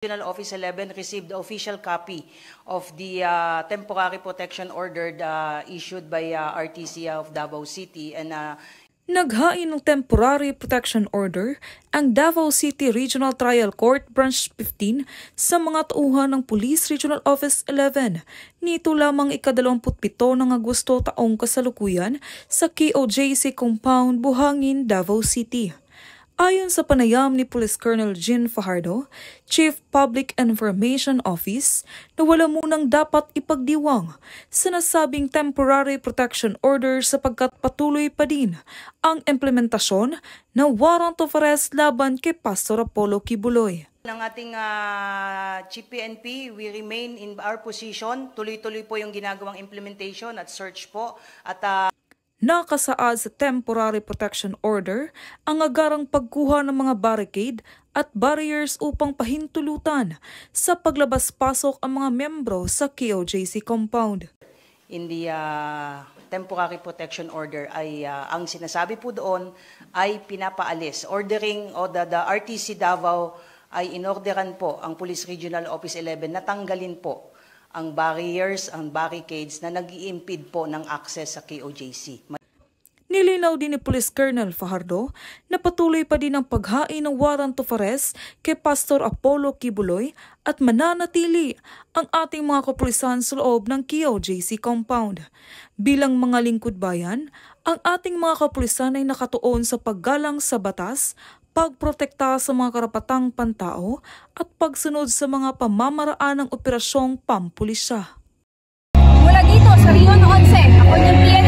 Regional Office 11 received the official copy of the uh, temporary protection order uh, issued by uh, RTC of Davao City and uh, Naghain ng temporary protection order ang Davao City Regional Trial Court Branch 15 sa mga tauhan ng Police Regional Office 11 nito lamang ika-27 ng Agosto taong kasalukuyan sa KOJC Compound Buhangin, Davao City. Ayon sa panayam ni Police Colonel Jean Fajardo, Chief Public Information Office, na wala munang dapat ipagdiwang sinasabing temporary protection order sapagkat patuloy pa din ang implementasyon ng warrant of arrest laban kay Pastor Apollo Kibuloy. Ng ating uh, ah, GPNP, we remain in our position. Tuloy-tuloy po yung ginagawang implementation at search po. At uh, Nakasaad sa temporary protection order ang agarang pagkuha ng mga barricade at barriers upang pahintulutan sa paglabas-pasok ang mga membro sa KOJC compound. In the uh, temporary protection order ay uh, ang sinasabi po doon ay pinapaalis. Ordering o the, the RTC Davao ay inorderan po ang Police Regional Office 11 na tanggalin po ang barriers, ang barricades na nag po ng access sa KOJC. Nilinaw din ni Police Colonel Fajardo na patuloy pa din ang paghain ng warrant of arrest kay Pastor Apollo Kibuloy at mananatili ang ating mga kapulisan sa loob ng KOJC compound. Bilang mga lingkod bayan, ang ating mga kapulisan ay nakatuon sa paggalang sa batas pagprotekta sa mga karapatang pantao at pagsunod sa mga pamamaraan ng operasyong pampulisya. Mula dito sa Rion 11, ako ng